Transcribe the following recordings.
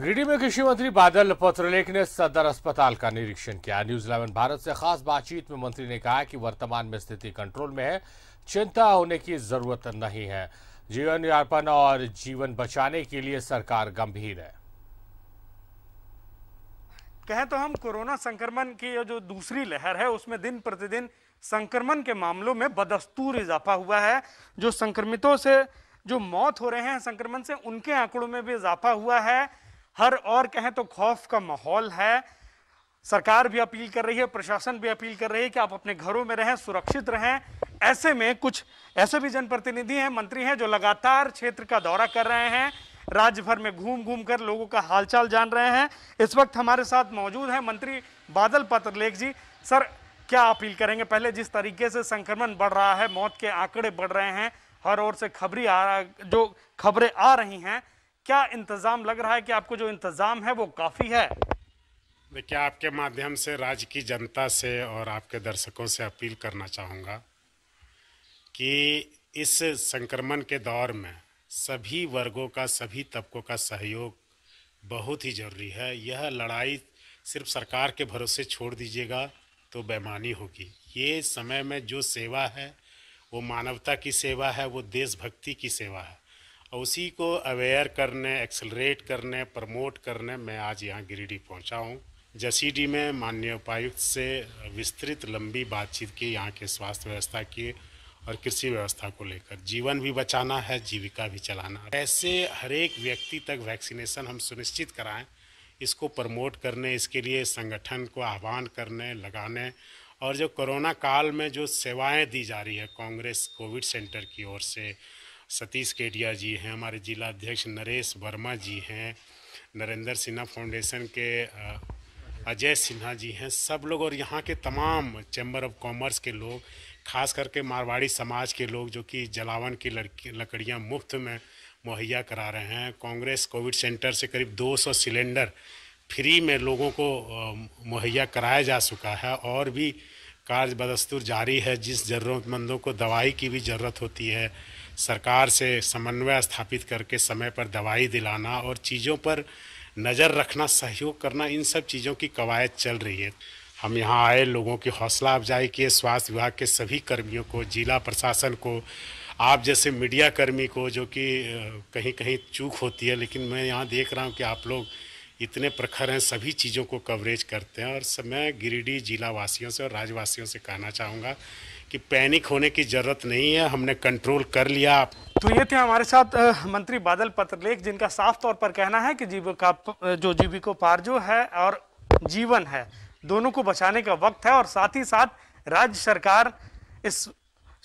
गिरिडीह में कृषि मंत्री बादल पत्रलेख ने सदर अस्पताल का निरीक्षण किया न्यूज इलेवन भारत से खास बातचीत में मंत्री ने कहा कि वर्तमान में स्थिति कंट्रोल में है चिंता होने की जरूरत नहीं है जीवन यापन और जीवन बचाने के लिए सरकार गंभीर है कहें तो हम कोरोना संक्रमण की जो दूसरी लहर है उसमें दिन प्रतिदिन संक्रमण के मामलों में बदस्तूर इजाफा हुआ है जो संक्रमितों से जो मौत हो रहे हैं संक्रमण से उनके आंकड़ों में भी इजाफा हुआ है हर और कहें तो खौफ का माहौल है सरकार भी अपील कर रही है प्रशासन भी अपील कर रही है कि आप अपने घरों में रहें सुरक्षित रहें ऐसे में कुछ ऐसे भी जनप्रतिनिधि हैं मंत्री हैं जो लगातार क्षेत्र का दौरा कर रहे हैं राज्य भर में घूम घूम कर लोगों का हालचाल जान रहे हैं इस वक्त हमारे साथ मौजूद हैं मंत्री बादल पत्रलेख जी सर क्या अपील करेंगे पहले जिस तरीके से संक्रमण बढ़ रहा है मौत के आंकड़े बढ़ रहे हैं हर ओर से खबरी आ जो खबरें आ रही हैं क्या इंतज़ाम लग रहा है कि आपको जो इंतज़ाम है वो काफ़ी है देखिए आपके माध्यम से राज्य की जनता से और आपके दर्शकों से अपील करना चाहूँगा कि इस संक्रमण के दौर में सभी वर्गों का सभी तबकों का सहयोग बहुत ही ज़रूरी है यह लड़ाई सिर्फ सरकार के भरोसे छोड़ दीजिएगा तो बेमानी होगी ये समय में जो सेवा है वो मानवता की सेवा है वो देशभक्ति की सेवा है और उसी को अवेयर करने एक्सलरेट करने प्रमोट करने मैं आज यहाँ गिरिडीह पहुँचा हूँ जसीडी में माननीय उपायुक्त से विस्तृत लंबी बातचीत की यहाँ के स्वास्थ्य व्यवस्था की और कृषि व्यवस्था को लेकर जीवन भी बचाना है जीविका भी चलाना ऐसे हरेक व्यक्ति तक वैक्सीनेशन हम सुनिश्चित कराएं इसको प्रमोट करने इसके लिए संगठन को आह्वान करने लगाने और जो कोरोना काल में जो सेवाएं दी जा रही है कांग्रेस कोविड सेंटर की ओर से सतीश केडिया जी हैं हमारे जिला अध्यक्ष नरेश वर्मा जी हैं नरेंद्र सिन्हा फाउंडेशन के अजय सिन्हा जी हैं सब लोग और यहाँ के तमाम चैम्बर ऑफ कॉमर्स के लोग खास करके मारवाड़ी समाज के लोग जो कि जलावन की लड़की लकड़ियाँ मुफ्त में मुहैया करा रहे हैं कांग्रेस कोविड सेंटर से करीब 200 सिलेंडर फ्री में लोगों को मुहैया कराया जा चुका है और भी कार्य बदस्तूर जारी है जिस ज़रूरतमंदों को दवाई की भी ज़रूरत होती है सरकार से समन्वय स्थापित करके समय पर दवाई दिलाना और चीज़ों पर नज़र रखना सहयोग करना इन सब चीज़ों की कवायद चल रही है हम यहाँ आए लोगों की हौसला अफजाई किए स्वास्थ्य विभाग के सभी कर्मियों को जिला प्रशासन को आप जैसे मीडिया कर्मी को जो कि कहीं कहीं चूक होती है लेकिन मैं यहाँ देख रहा हूँ कि आप लोग इतने प्रखर हैं सभी चीज़ों को कवरेज करते हैं और सब मैं गिरिडीह जिला वासियों से और राज्यवासियों से कहना चाहूँगा कि पैनिक होने की ज़रूरत नहीं है हमने कंट्रोल कर लिया आप तो ये थे हमारे साथ मंत्री बादल पत्रलेख जिनका साफ तौर पर कहना है कि जीविका जो जीविकोपार्जो है और जीवन है दोनों को बचाने का वक्त है और साथ ही साथ राज्य सरकार इस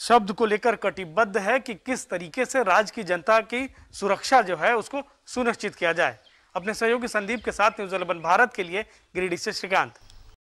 शब्द को लेकर कटिबद्ध है कि किस तरीके से राज्य की जनता की सुरक्षा जो है उसको सुनिश्चित किया जाए अपने सहयोगी संदीप के साथ न्यूज इलेवन भारत के लिए गिरिडीह से श्रीकांत